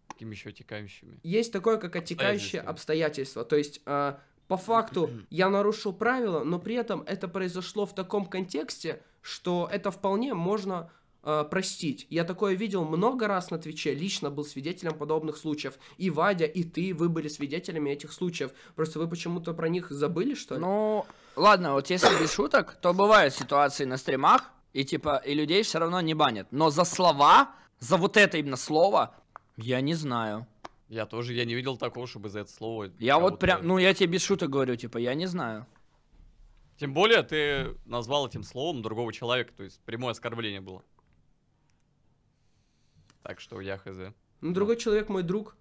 Какими еще оттекающими? Есть такое, как оттекающие обстоятельства. То есть... Э, по факту я нарушил правила, но при этом это произошло в таком контексте, что это вполне можно э, простить. Я такое видел много раз на Твиче, лично был свидетелем подобных случаев. И Вадя, и ты, вы были свидетелями этих случаев. Просто вы почему-то про них забыли, что ли? Ну, ладно, вот если без шуток, то бывают ситуации на стримах, и типа, и людей все равно не банят. Но за слова, за вот это именно слово, я не знаю. Я тоже, я не видел такого, чтобы за это слово... Я вот прям, ну я тебе без шуток говорю, типа, я не знаю. Тем более ты назвал этим словом другого человека, то есть прямое оскорбление было. Так что я хз. Ну, другой человек мой друг.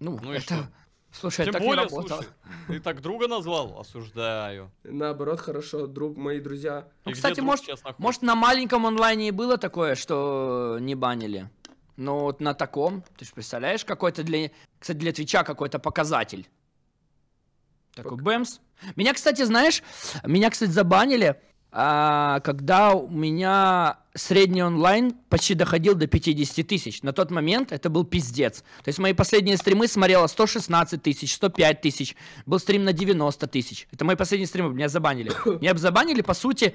Ну, ну это... и что? Слушай, Тем так более, не слушай, ты так друга назвал? Осуждаю. Наоборот, хорошо, друг, мои друзья. Ну, и кстати, может, может, на маленьком онлайне и было такое, что не банили. Но вот на таком, ты же представляешь, какой-то для... Кстати, для Твича какой-то показатель. Такой бэмс. Меня, кстати, знаешь, меня, кстати, забанили а, когда у меня средний онлайн почти доходил до 50 тысяч. На тот момент это был пиздец. То есть мои последние стримы смотрело 116 тысяч, 105 тысяч. Был стрим на 90 тысяч. Это мои последние стримы, меня забанили. Меня забанили, по сути,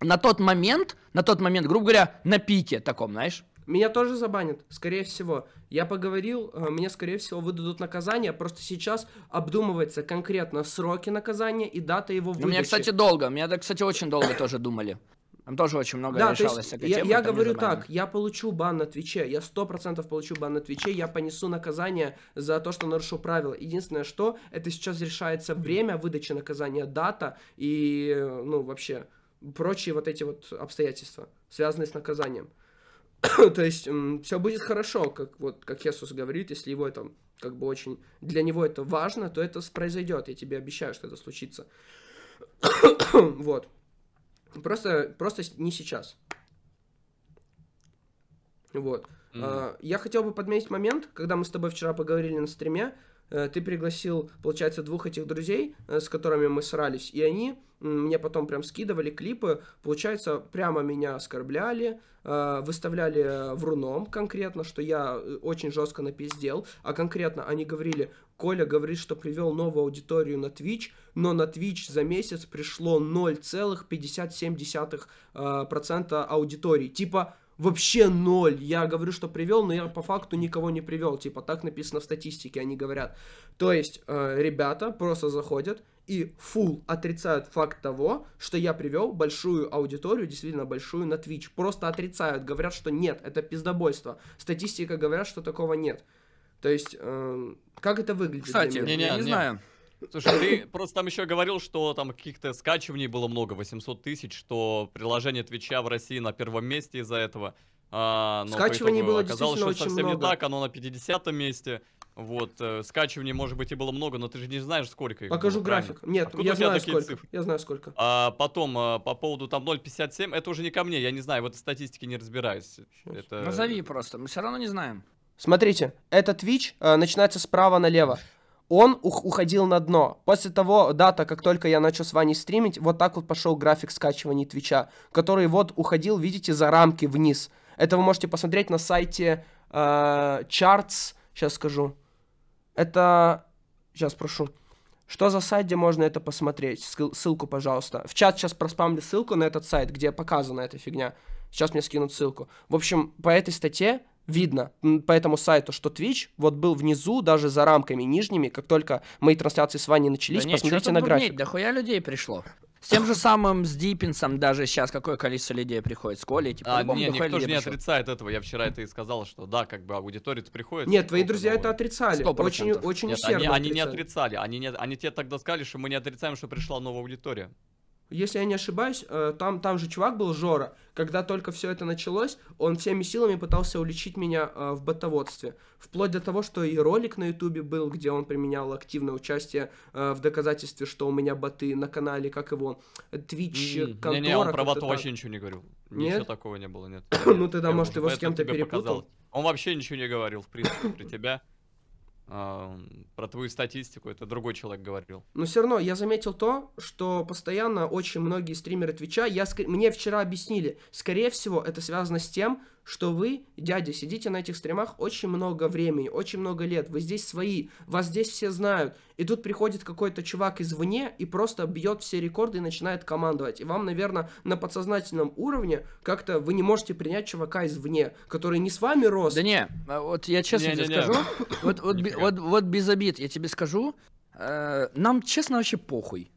на тот момент, на тот момент, грубо говоря, на пике таком, знаешь. Меня тоже забанят, скорее всего. Я поговорил, э, мне, скорее всего, выдадут наказание. Просто сейчас обдумывается конкретно сроки наказания и дата его ну, выдачи. У меня, кстати, долго. Меня, кстати, очень долго тоже думали. Там тоже очень много да, решалось. То есть, я, я говорю так, я получу бан на Твиче, я сто процентов получу бан на Твиче, я понесу наказание за то, что нарушу правила. Единственное, что это сейчас решается время выдачи наказания, дата и, э, ну, вообще, прочие вот эти вот обстоятельства, связанные с наказанием. То есть все будет хорошо, как вот как Иисус говорит, если его это как бы очень для него это важно, то это произойдет. Я тебе обещаю, что это случится. вот. Просто, просто не сейчас. Вот. Mm-hmm. Я хотел бы подметить момент, когда мы с тобой вчера поговорили на стриме, Э, ты пригласил, получается, двух этих друзей, э, с которыми мы срались, и они мне потом прям скидывали клипы, получается, прямо меня оскорбляли, э, выставляли в руном конкретно, что я очень жестко напиздел, а конкретно они говорили, Коля говорит, что привел новую аудиторию на Twitch, но на Twitch за месяц пришло 0,57% аудитории. Типа, вообще ноль. Я говорю, что привел, но я по факту никого не привел. Типа, так написано в статистике, они говорят. То есть, э, ребята просто заходят и фул отрицают факт того, что я привел большую аудиторию, действительно большую, на Twitch. Просто отрицают, говорят, что нет, это пиздобойство. Статистика говорят, что такого нет. То есть, э, как это выглядит? Кстати, не, не, не, не знаю. Слушай, ты просто там еще говорил, что там каких-то скачиваний было много, 800 тысяч, что приложение Твича в России на первом месте из-за этого. А, но скачиваний было оказалось, что очень совсем много. не так, оно на 50 месте. Вот, э, скачиваний, может быть, и было много, но ты же не знаешь, сколько их Покажу было, график. Правильно? Нет, Откуда я знаю, такие сколько. Цифры? Я знаю, сколько. А, потом, а, по поводу там 0,57, это уже не ко мне, я не знаю, в этой статистике не разбираюсь. Это... Назови просто, мы все равно не знаем. Смотрите, этот Twitch э, начинается справа налево он уходил на дно. После того дата, как только я начал с Ваней стримить, вот так вот пошел график скачивания Твича, который вот уходил, видите, за рамки вниз. Это вы можете посмотреть на сайте э, Charts, сейчас скажу. Это, сейчас прошу. Что за сайт, где можно это посмотреть? Ссылку, пожалуйста. В чат сейчас проспамлю ссылку на этот сайт, где показана эта фигня. Сейчас мне скинут ссылку. В общем, по этой статье видно по этому сайту, что Twitch вот был внизу, даже за рамками нижними, как только мои трансляции с вами начались, да нет, посмотрите на график. да хуя людей пришло. С тем же самым, с Диппинсом даже сейчас какое количество людей приходит, с Колей, типа, а, не, никто же не пришло. отрицает этого, я вчера это и сказал, что да, как бы аудитория приходит. Нет, твои друзья это отрицали, 100%. очень, очень Нет, усердно они, они не отрицали, они, не, они тебе тогда сказали, что мы не отрицаем, что пришла новая аудитория если я не ошибаюсь, э, там, там же чувак был, Жора, когда только все это началось, он всеми силами пытался уличить меня э, в ботоводстве. Вплоть до того, что и ролик на ютубе был, где он применял активное участие э, в доказательстве, что у меня боты на канале, как его, Твич контора. Не-не, он про боту вообще ничего не говорил. Нет? Ничего такого не было, нет. ну тогда, я может, его с кем-то перепутал. Показал. Он вообще ничего не говорил, в принципе, про тебя. Про твою статистику это другой человек говорил. Но все равно я заметил то, что постоянно очень многие стримеры Твича, я, мне вчера объяснили, скорее всего это связано с тем, что вы, дядя, сидите на этих стримах очень много времени, очень много лет, вы здесь свои, вас здесь все знают, и тут приходит какой-то чувак извне и просто бьет все рекорды и начинает командовать. И вам, наверное, на подсознательном уровне как-то вы не можете принять чувака извне, который не с вами рос. Да не, а вот я честно не, тебе не, скажу, не. Вот, вот, вот, вот без обид, я тебе скажу, э, нам честно вообще похуй.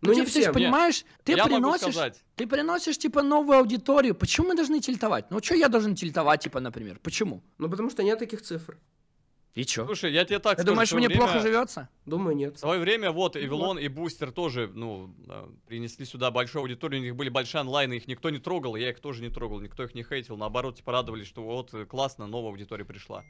Ну, ну типа, всем, ты же понимаешь, нет. ты я приносишь, ты приносишь, типа, новую аудиторию. Почему мы должны тильтовать? Ну, что я должен тильтовать, типа, например? Почему? Ну, потому что нет таких цифр. И чё? Слушай, я тебе так Ты скажу, думаешь, мне время... плохо живется? Думаю, нет. В свое время вот ну, Эвелон вот. и Бустер тоже, ну, принесли сюда большую аудиторию, у них были большие онлайны, их никто не трогал, я их тоже не трогал, никто их не хейтил, наоборот, типа, радовались, что вот, классно, новая аудитория пришла.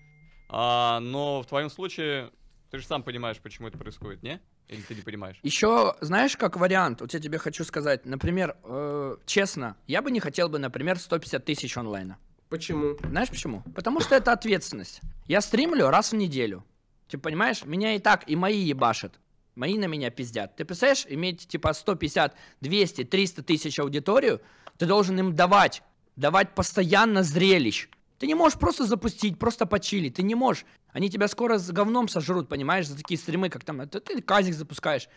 А, но в твоем случае, ты же сам понимаешь, почему это происходит, не? Или ты не понимаешь? Еще, знаешь, как вариант, вот я тебе хочу сказать, например, э, честно, я бы не хотел бы, например, 150 тысяч онлайна. Почему? Знаешь почему? Потому что это ответственность. Я стримлю раз в неделю. Ты типа, понимаешь, меня и так, и мои ебашат. Мои на меня пиздят. Ты представляешь, иметь типа 150, 200, 300 тысяч аудиторию, ты должен им давать, давать постоянно зрелищ. Ты не можешь просто запустить, просто почили. Ты не можешь. Они тебя скоро с говном сожрут, понимаешь, за такие стримы, как там. Это ты казик запускаешь.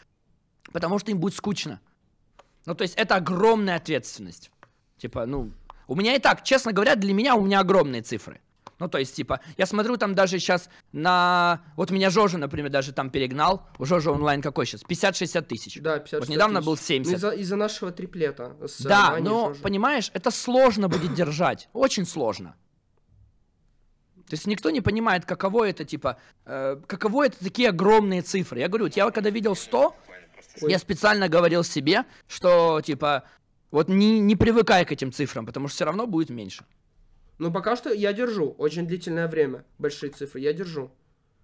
Потому что им будет скучно. Ну, то есть, это огромная ответственность. Типа, ну, у меня и так, честно говоря, для меня у меня огромные цифры. Ну, то есть, типа, я смотрю там даже сейчас на... Вот меня Жожа, например, даже там перегнал. У Жожа онлайн какой сейчас? 50-60 тысяч. Да, 50 Вот недавно тысяч. был 70. Ну, из-за, из нашего триплета. Э, да, но, Жожи. понимаешь, это сложно будет держать. Очень сложно. То есть никто не понимает, каково это, типа, э, каково это такие огромные цифры. Я говорю, я когда видел 100, я специально говорил себе, что, типа, вот не, не привыкай к этим цифрам, потому что все равно будет меньше. Ну, пока что я держу очень длительное время большие цифры, я держу.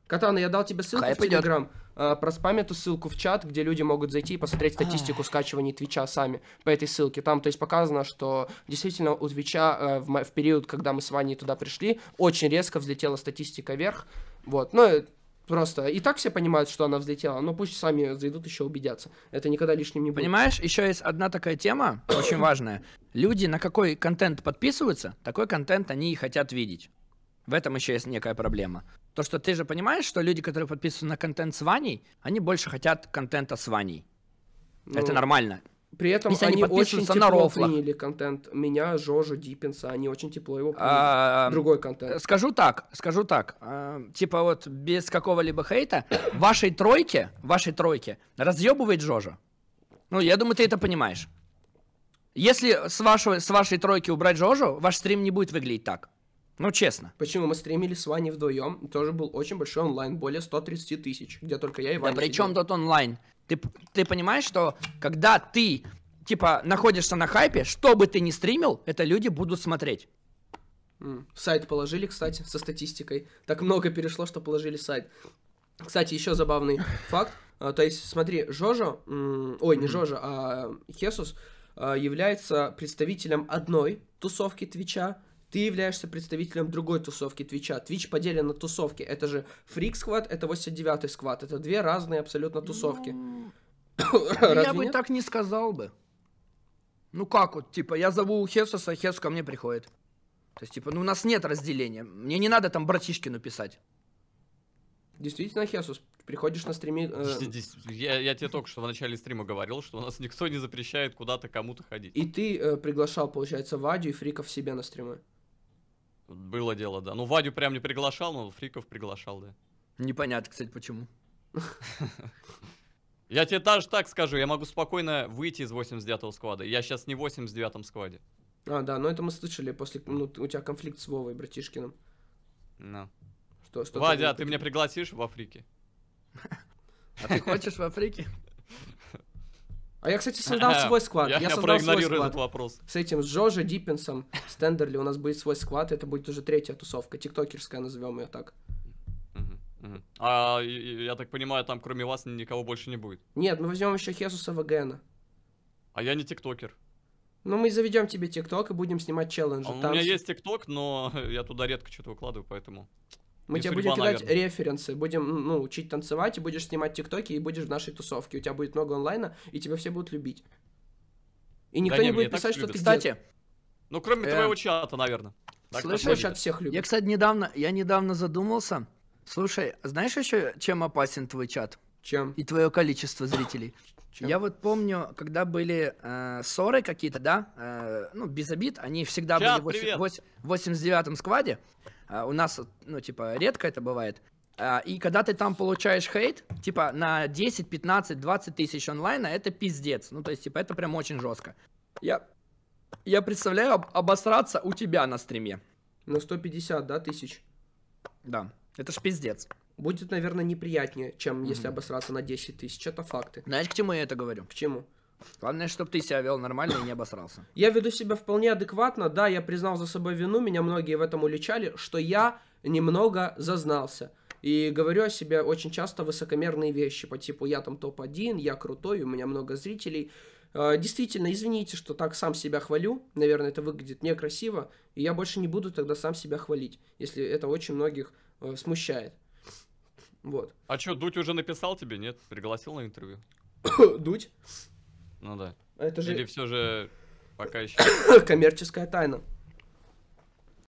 Катана, я дал тебе ссылку Хай в пойдет. Телеграм. Э, а, про спам эту ссылку в чат, где люди могут зайти и посмотреть статистику скачивания Твича сами по этой ссылке. Там, то есть, показано, что действительно у Твича э, в, в период, когда мы с Ваней туда пришли, очень резко взлетела статистика вверх. Вот, ну, э, Просто и так все понимают, что она взлетела, но пусть сами зайдут еще убедятся. Это никогда лишним не будет. Понимаешь, еще есть одна такая тема, очень важная. Люди на какой контент подписываются, такой контент они и хотят видеть. В этом еще есть некая проблема. То, что ты же понимаешь, что люди, которые подписываются на контент с Ваней, они больше хотят контента с Ваней. Ну, Это нормально. При этом Если они, они очень тепло на рофлах. приняли контент меня, Жожа, Диппинса, они очень тепло его приняли. А, Другой контент. Э, скажу так, скажу так, э, типа вот без какого-либо хейта, вашей тройке, вашей тройке разъебывает Жожа. Ну, я думаю, ты это понимаешь. Если с, вашего, с вашей тройки убрать Жожу, ваш стрим не будет выглядеть так. Ну, честно. Почему? Мы стримили с Ваней вдвоем. Тоже был очень большой онлайн, более 130 тысяч, где только я и Ваня. Да при чем тут онлайн? Ты, ты понимаешь, что когда ты, типа, находишься на хайпе, что бы ты ни стримил, это люди будут смотреть. Сайт положили, кстати, со статистикой. Так много перешло, что положили сайт. Кстати, еще забавный факт. А, то есть, смотри, Жожо, ой, не Жожо, а Хесус а, является представителем одной тусовки Твича, ты являешься представителем другой тусовки Твича. Твич поделен на тусовки. Это же Фрик Сквад, это 89-й Сквад. Это две разные абсолютно тусовки. Ну, я бы нет? так не сказал бы. Ну как вот, типа, я зову Хесуса, Хесус ко мне приходит. То есть, типа, ну у нас нет разделения. Мне не надо там братишкину писать. Действительно, Хесус, приходишь на стриме... Э... Я, я тебе только что в начале стрима говорил, что у нас никто не запрещает куда-то кому-то ходить. И ты э, приглашал, получается, Вадю и Фриков себе на стримы. Было дело, да. Ну, Вадю прям не приглашал, но Фриков приглашал, да. Непонятно, кстати, почему. Я тебе даже так скажу, я могу спокойно выйти из 89-го сквада. Я сейчас не в 89-м скваде. А, да, но это мы слышали после... Ну, у тебя конфликт с Вовой Братишкиным. Ну. Что, что Вадя, ты а меня пригласишь в Африке? А ты хочешь в Африке? А я, кстати, создал свой склад. Я, я создал свой склад. этот вопрос. С этим, с Джожи, Диппинсом, с у нас будет свой склад. Это будет уже третья тусовка. Тиктокерская, назовем ее так. А я так понимаю, там кроме вас никого больше не будет? Нет, мы возьмем еще Хесуса Вагена. А я не тиктокер. Ну, мы заведем тебе ТикТок и будем снимать челленджи. А, у меня есть ТикТок, но я туда редко что-то выкладываю, поэтому... Мы и тебе будем кидать наверное. референсы, будем ну, учить танцевать, и будешь снимать тиктоки, и будешь в нашей тусовке. У тебя будет много онлайна, и тебя все будут любить. И никто да не, не будет писать, что любят. ты Кстати, ну кроме э... твоего чата, наверное. Так Слышишь, посмотрите. всех любит. Я, кстати, недавно, я недавно задумался. Слушай, знаешь еще, чем опасен твой чат? Чем? И твое количество зрителей. Чем? Я вот помню, когда были э, ссоры какие-то, да, э, ну, без обид, они всегда Чат, были в 89-м скваде, а, у нас, ну, типа, редко это бывает. А, и когда ты там получаешь хейт, типа, на 10, 15, 20 тысяч онлайна, это пиздец. Ну, то есть, типа, это прям очень жестко. Я, я представляю обосраться у тебя на стриме. На 150, да, тысяч? Да, это ж пиздец. Будет, наверное, неприятнее, чем mm-hmm. если обосраться на 10 тысяч, это факты. Знаешь, к чему я это говорю? К чему? Главное, чтобы ты себя вел нормально и не обосрался. Я веду себя вполне адекватно, да, я признал за собой вину, меня многие в этом уличали, что я немного зазнался. И говорю о себе очень часто высокомерные вещи, по типу «я там топ-1», «я крутой», «у меня много зрителей». А, действительно, извините, что так сам себя хвалю, наверное, это выглядит некрасиво, и я больше не буду тогда сам себя хвалить, если это очень многих э, смущает. Вот. А что, Дудь уже написал тебе, нет? Пригласил на интервью? Дудь? Ну да. А это же... Или все же пока еще... Коммерческая тайна.